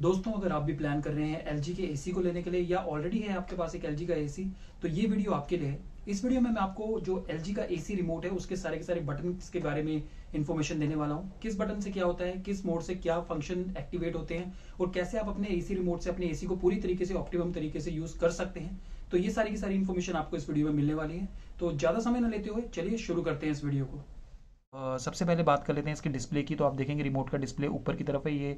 दोस्तों अगर आप भी प्लान कर रहे हैं एल के एसी को लेने के लिए या ऑलरेडी है आपके पास एक एल का ए तो ये वीडियो आपके लिए है इस वीडियो में मैं आपको जो एल का ए रिमोट है उसके सारे के सारे बटन के बारे में इन्फॉर्मेशन देने वाला हूँ किस बटन से क्या होता है किस मोड से क्या फंक्शन एक्टिवेट होते हैं और कैसे आप अपने ए रिमोट से अपने ए को पूरी तरीके से ऑप्टिमम तरीके से यूज कर सकते हैं तो ये सारी की सारी इन्फॉर्मेशन आपको इस वीडियो में मिलने वाली है तो ज्यादा समय न लेते हुए चलिए शुरू करते हैं इस वीडियो को सबसे पहले बात कर लेते हैं इसके डिस्प्ले की तो आप देखेंगे रिमोट का डिस्प्ले ऊपर की तरफ है ये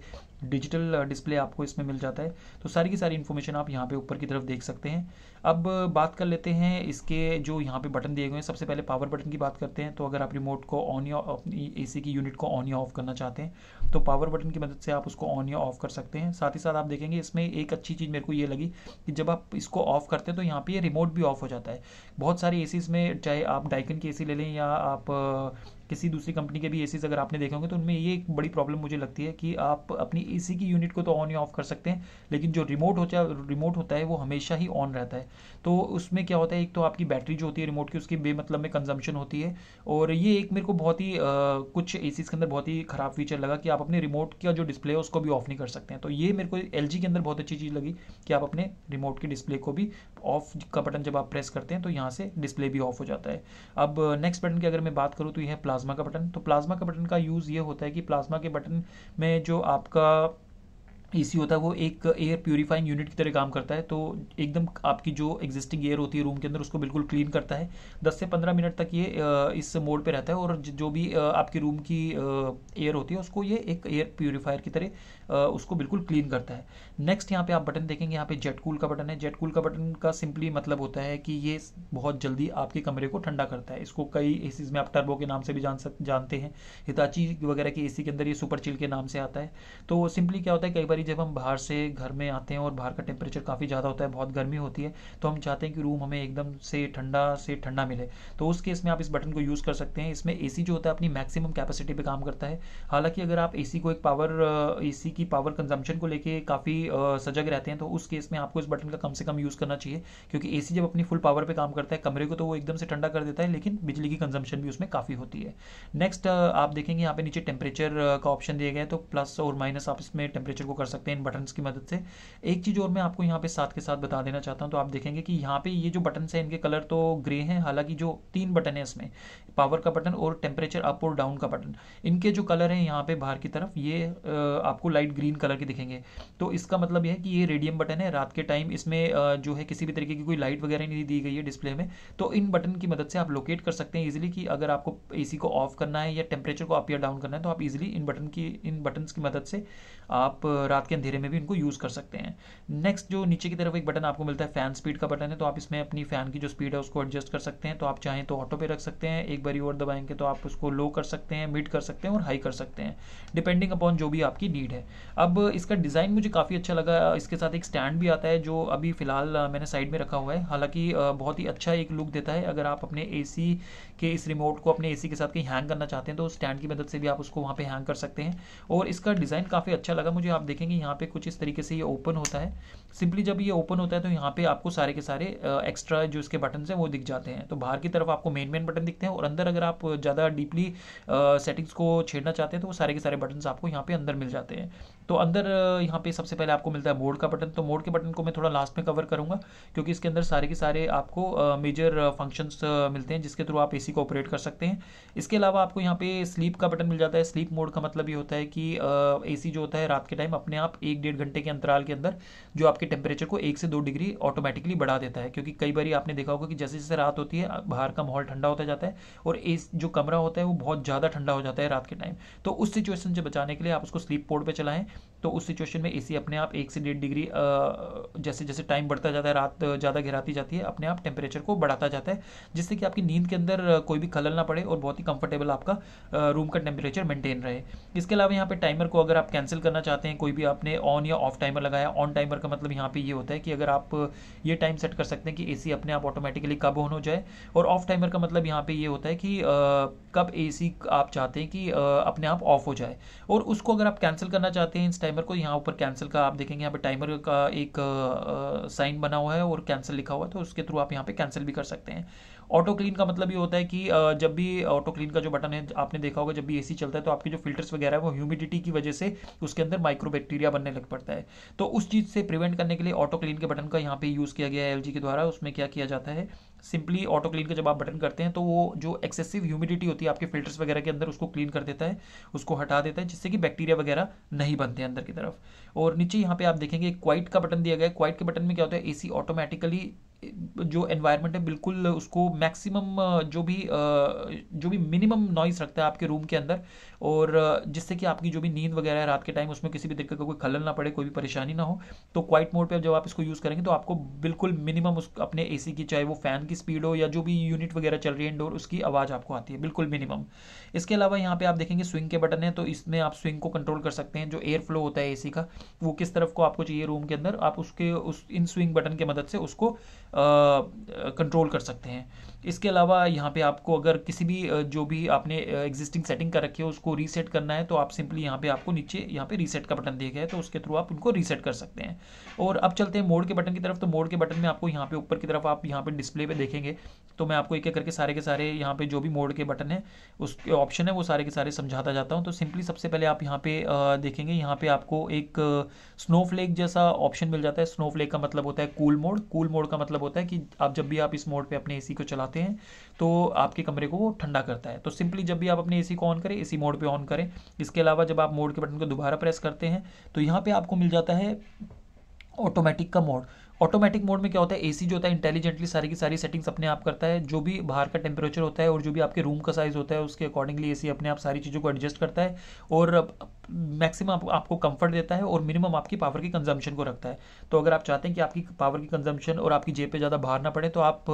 डिजिटल डिस्प्ले आपको इसमें मिल जाता है तो सारी की सारी इन्फॉर्मेशन आप यहाँ पे ऊपर की तरफ देख सकते हैं अब बात कर लेते हैं इसके जो यहाँ पे बटन दिए गए हैं सबसे पहले पावर बटन की बात करते हैं तो अगर आप रिमोट को ऑन या ए की यूनिट को ऑन या ऑफ करना चाहते हैं तो पावर बटन की मदद से आप उसको ऑन या ऑफ कर सकते हैं साथ ही साथ आप देखेंगे इसमें एक अच्छी चीज़ मेरे को ये लगी कि जब आप इसको ऑफ करते हैं तो यहाँ पर ये रिमोट भी ऑफ हो जाता है बहुत सारे ए में चाहे आप डाइकन की ए ले लें या आप किसी दूसरी कंपनी के भी एसीज अगर आपने देखे होंगे तो उनमें ये एक बड़ी प्रॉब्लम मुझे लगती है कि आप अपनी एसी की यूनिट को तो ऑन या ऑफ कर सकते हैं लेकिन जो रिमोट होता है रिमोट होता है वो हमेशा ही ऑन रहता है तो उसमें क्या होता है एक तो आपकी बैटरी जो होती है रिमोट की उसकी बेमतलब में कंजम्पशन होती है और ये एक मेरे को बहुत ही आ, कुछ ए के अंदर बहुत ही ख़राब फीचर लगा कि आप अपने रिमोट का जो डिस्प्ले है उसको भी ऑफ नहीं कर सकते हैं तो ये मेरे को एल के अंदर बहुत अच्छी चीज़ लगी कि आप अपने रिमोट के डिस्प्ले को भी ऑफ का बटन जब आप प्रेस करते हैं तो यहाँ से डिस्प्ले भी ऑफ हो जाता है अब नेक्स्ट बटन की अगर मैं बात करूँ तो यह है प्लाज्मा का बटन तो प्लाज्मा का बटन का यूज़ ये होता है कि प्लाज्मा के बटन में जो आपका ए सी होता है वो एक एयर प्योरीफाइंग यूनिट की तरह काम करता है तो एकदम आपकी जो एग्जिस्टिंग एयर होती है रूम के अंदर उसको बिल्कुल क्लीन करता है 10 से 15 मिनट तक ये इस मोड पे रहता है और जो भी आपकी रूम की एयर होती है उसको ये एक एयर प्योरीफायर की तरह उसको बिल्कुल क्लीन करता है नेक्स्ट यहाँ पे आप बटन देखेंगे यहाँ पे जेट कूल का बटन है जेट कूल का बटन का सिंपली मतलब होता है कि ये बहुत जल्दी आपके कमरे को ठंडा करता है इसको कई ए में आप टर्बो के नाम से भी जान सक जानते हैं हिताची वगैरह की ए के अंदर ये सुपर चिल के नाम से आता है तो सिंपली क्या होता है कई बार बार जब हम बाहर से घर में आते हैं और बाहर का टेम्परेचर काफ़ी ज़्यादा होता है बहुत गर्मी होती है तो हम चाहते हैं कि रूम हमें एकदम से ठंडा से ठंडा मिले तो उस केस में आप इस बटन को यूज़ कर सकते हैं इसमें ए जो होता है अपनी मैक्सिमम कैपेसिटी पर काम करता है हालांकि अगर आप ए को एक पावर ए की पावर कंजम्पशन को लेकर काफ़ी सजग रहते हैं तो उस केस में आपको इस बटन का कम से कम यूज़ करना चाहिए क्योंकि ए जब अपनी फुल पावर पर काम करता है कमरे को तो वो एकदम से ठंडा कर देता है लेकिन बिजली की कंजम्पशन भी उसमें काफ़ी होती है नेक्स्ट आप देखेंगे यहाँ पे नीचे टेम्परेचर का ऑप्शन दिया गया है तो प्लस और माइनस आप इसमें टेम्परेचर को कर कर सकते हैं इन बटन की मदद से एक चीज़ और मैं आपको यहाँ पे साथ के साथ बता देना चाहता हूँ तो आप देखेंगे कि यहाँ पे ये जो बटन है इनके कलर तो ग्रे हैं हालांकि जो तीन बटन है इसमें पावर का बटन और टेम्परेचर अप और डाउन का बटन इनके जो कलर हैं यहाँ पे बाहर की तरफ ये आपको लाइट ग्रीन कलर के दिखेंगे तो इसका मतलब यह है कि ये रेडियम बटन है रात के टाइम इसमें जो है किसी भी तरीके की कोई लाइट वगैरह नहीं दी गई है डिस्प्ले में तो इन बटन की मदद से आप लोकेट कर सकते हैं इजिली कि अगर आपको ए को ऑफ करना है या टेम्परेचर को अप या डाउन करना है तो आप इजिली इन बटन की इन बटन की मदद से आप रात के अंधेरे में भी इनको यूज़ कर सकते हैं नेक्स्ट जो नीचे की तरफ एक बटन आपको मिलता है फैन स्पीड का बटन है तो आप इसमें अपनी फ़ैन की जो स्पीड है उसको एडजस्ट कर सकते हैं तो आप चाहें तो ऑटो पे रख सकते हैं एक बारी और दबाएंगे तो आप उसको लो कर सकते हैं मिड कर सकते हैं और हाई कर सकते हैं डिपेंडिंग अपॉन जो भी आपकी नीड है अब इसका डिज़ाइन मुझे काफ़ी अच्छा लगा इसके साथ एक स्टैंड भी आता है जो अभी फ़िलहाल मैंने साइड में रखा हुआ है हालांकि बहुत ही अच्छा एक लुक देता है अगर आप अपने ए के इस रिमोट को अपने ए के साथ कहीं हैंग करना चाहते हैं तो स्टैंड की मदद से भी आप उसको वहाँ पर हैंग कर सकते हैं और इसका डिज़ाइन काफ़ी अच्छा लगा मुझे आप देखें देखेंगे यहाँ पे कुछ इस तरीके से ये ओपन होता है सिंपली जब ये ओपन होता है तो यहाँ पे आपको सारे के सारे एक्स्ट्रा जो इसके बटन हैं वो दिख जाते हैं तो बाहर की तरफ आपको मेन मेन बटन दिखते हैं और अंदर अगर आप ज़्यादा डीपली सेटिंग्स को छेड़ना चाहते हैं तो वो सारे के सारे बटन आपको यहाँ पे अंदर मिल जाते हैं तो अंदर यहाँ पे सबसे पहले आपको मिलता है मोड का बटन तो मोड के बटन को मैं थोड़ा लास्ट में कवर करूँगा क्योंकि इसके अंदर सारे के सारे आपको मेजर फंक्शंस मिलते हैं जिसके थ्रू आप ए को ऑपरेट कर सकते हैं इसके अलावा आपको यहाँ पे स्लीप का बटन मिल जाता है स्लीप मोड का मतलब ये होता है कि एसी जो होता है रात के टाइम अपने अपने आप एक डेढ़ घंटे के अंतराल के अंदर जो आपके टेम्परेचर को एक से दो डिग्री ऑटोमेटिकली बढ़ा देता है क्योंकि कई बार आपने देखा होगा कि जैसे जैसे रात होती है बाहर का माहौल ठंडा होता जाता है और इस जो कमरा होता है वो बहुत ज़्यादा ठंडा हो जाता है रात के टाइम तो उस सिचुएशन से बचाने के लिए आप उसको स्लीप पोर्ट पर चलाएं तो उस सिचुएशन में एसी अपने आप एक से डेढ़ डिग्री जैसे जैसे टाइम बढ़ता जाता है रात ज़्यादा घिराती जाती है अपने आप टेम्परेचर को बढ़ाता जाता है जिससे कि आपकी नींद के अंदर कोई भी खलल ना पड़े और बहुत ही कंफर्टेबल आपका रूम का टेम्परेचर मेंटेन रहे इसके अलावा यहाँ पे टाइमर को अगर आप कैंसिल करना चाहते हैं कोई भी आपने ऑन या ऑफ टाइमर लगाया ऑन टाइमर का मतलब यहाँ पे ये होता है कि अगर आप ये टाइम सेट कर सकते हैं कि ए अपने आप ऑटोमेटिकली कब ऑन हो जाए और ऑफ टाइमर का मतलब यहाँ पे ये होता है कि कब ए आप चाहते हैं कि अपने आप ऑफ हो जाए और उसको अगर आप कैंसिल करना चाहते हैं टाइमर को यहाँ ऊपर कैंसिल का आप देखेंगे यहाँ पे टाइमर का एक साइन बना हुआ है और कैंसिल लिखा हुआ है तो उसके थ्रू आप यहाँ पे कैंसिल भी कर सकते हैं ऑटो क्लीन का मतलब ये होता है कि जब भी ऑटो क्लीन का जो बटन है आपने देखा होगा जब भी एसी चलता है तो आपके जो फिल्टर्स वगैरह है वो ह्यूमिडिटी की वजह से उसके अंदर माइक्रो बैक्टीरिया बनने लग पड़ता है तो उस चीज़ से प्रिवेंट करने के लिए ऑटो क्लीन के बटन का यहाँ पे यूज़ किया गया है एल के द्वारा उसमें क्या किया जाता है सिंपली ऑटो क्लीन का जब आप बटन करते हैं तो वो जो एक्सेसिव ह्यूमिडिटी होती है आपके फिल्टर्स वगैरह के अंदर उसको क्लीन कर देता है उसको हटा देता है जिससे कि बैक्टीरिया वगैरह नहीं बनते अंदर की तरफ और नीचे यहाँ पे आप देखेंगे क्वाइट का बटन दिया गया है क्वाइट के बटन में क्या होता है ए ऑटोमेटिकली जो एनवायरनमेंट है बिल्कुल उसको मैक्सिमम जो भी जो भी मिनिमम नॉइस रखता है आपके रूम के अंदर और जिससे कि आपकी जो भी नींद वगैरह है रात के टाइम उसमें किसी भी दिक्कत का कोई खलल ना पड़े कोई भी परेशानी ना हो तो क्वाइट मोड पर जब आप इसको यूज़ करेंगे तो आपको बिल्कुल मिनिमम उस अपने ए की चाहे वो फ़ैन की स्पीड हो या जो भी यूनिट वगैरह चल रही है इंडोर उसकी आवाज़ आपको आती है बिल्कुल मिनिमम इसके अलावा यहाँ पे आप देखेंगे स्विंग के बटन है तो इसमें आप स्विंग को कंट्रोल कर सकते हैं जो एयर फ्लो होता है एसी का वो किस तरफ को आपको चाहिए रूम के अंदर आप उसके उस इन स्विंग बटन की मदद से उसको कंट्रोल कर सकते हैं इसके अलावा यहाँ पे आपको अगर किसी भी जो भी आपने एग्जिस्टिंग सेटिंग कर रखी है उसको रीसेट करना है तो आप सिंपली यहाँ पे आपको नीचे यहाँ पे रीसेट का बटन दिया गया है तो उसके थ्रू आप उनको रीसेट कर सकते हैं और अब चलते हैं मोड के बटन की तरफ तो मोड के बटन में आपको यहाँ पे ऊपर की तरफ आप यहाँ पे डिस्प्ले पे देखेंगे तो मैं आपको एक एक करके सारे के सारे यहाँ पे जो भी मोड के बटन है उसके ऑप्शन है वो सारे के सारे समझाता जाता हूँ तो सिंपली सबसे पहले आप यहाँ पे देखेंगे यहाँ पे आपको एक स्नोफ्लेक जैसा ऑप्शन मिल जाता है स्नोफ्लेक का मतलब होता है कूल मोड कूल मोड का मतलब मतलब होता है कि आप जब भी आप इस मोड पे अपने एसी को चलाते हैं तो आपके कमरे को ठंडा करता है तो सिंपली जब भी आप अपने एसी को ऑन करें एसी मोड पे ऑन करें इसके अलावा जब आप मोड के बटन को दोबारा प्रेस करते हैं तो यहाँ पर आपको मिल जाता है ऑटोमेटिक का मोड ऑटोमेटिक मोड में क्या होता है एसी जो होता है इंटेलिजेंटली सारी की सारी सेटिंग्स अपने आप करता है जो भी बाहर का टेम्परेचर होता है और जो भी आपके रूम का साइज़ होता है उसके अकॉर्डिंगली एसी अपने आप सारी चीज़ों को एडजस्ट करता है और मैक्सिमम आप, आपको कंफर्ट देता है और मिनिमम आपकी पावर की कंजम्पशन को रखता है तो अगर आप चाहते हैं कि आपकी पावर की कंजम्पशन और आपकी जेब पर ज़्यादा बाहर ना पड़े तो आप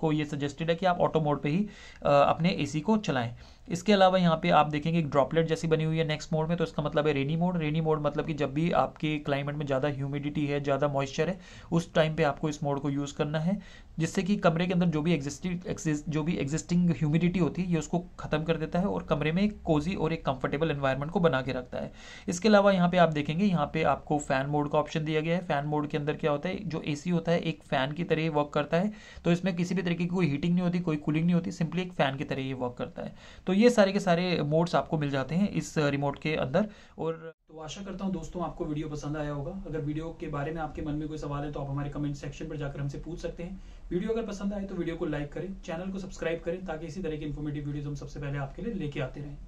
को ये सजेस्टेड है कि आप ऑटो मोड पर ही अपने ए को चलाएं इसके अलावा यहाँ पे आप देखेंगे एक ड्रॉपलेट जैसी बनी हुई है नेक्स्ट मोड में तो इसका मतलब है रेनी मोड रेनी मोड मतलब कि जब भी आपके क्लाइमेट में ज़्यादा ह्यूमिडिटी है ज़्यादा मॉइस्चर है उस टाइम पे आपको इस मोड को यूज़ करना है जिससे कि कमरे के अंदर जो भी एग्जिस्टिंग जो भी एग्जिस्टिंग ह्यूमिडिटी होती है ये उसको ख़त्म कर देता है और कमरे में एक कोजी और एक कंफर्टेबल एनवायरनमेंट को बना के रखता है इसके अलावा यहाँ पे आप देखेंगे यहाँ पे आपको फ़ैन मोड का ऑप्शन दिया गया है फ़ैन मोड के अंदर क्या होता है जो ए होता है एक फ़ैन की तरह ही वर्क करता है तो इसमें किसी भी तरीके की कोई हीटिंग नहीं होती कोई कूलिंग नहीं होती सिंपली एक फ़ैन की तरह ही वर्क करता है तो ये सारे के सारे मोड्स आपको मिल जाते हैं इस रिमोट के अंदर और तो आशा करता हूँ दोस्तों आपको वीडियो पसंद आया होगा अगर वीडियो के बारे में आपके मन में कोई सवाल है तो आप हमारे कमेंट सेक्शन पर जाकर हमसे पूछ सकते हैं वीडियो अगर पसंद आए तो वीडियो को लाइक करें चैनल को सब्सक्राइब करें ताकि इसी तरह की इन्फॉर्मेटिव वीडियोज हम सबसे पहले आपके लिए लेके आते रहें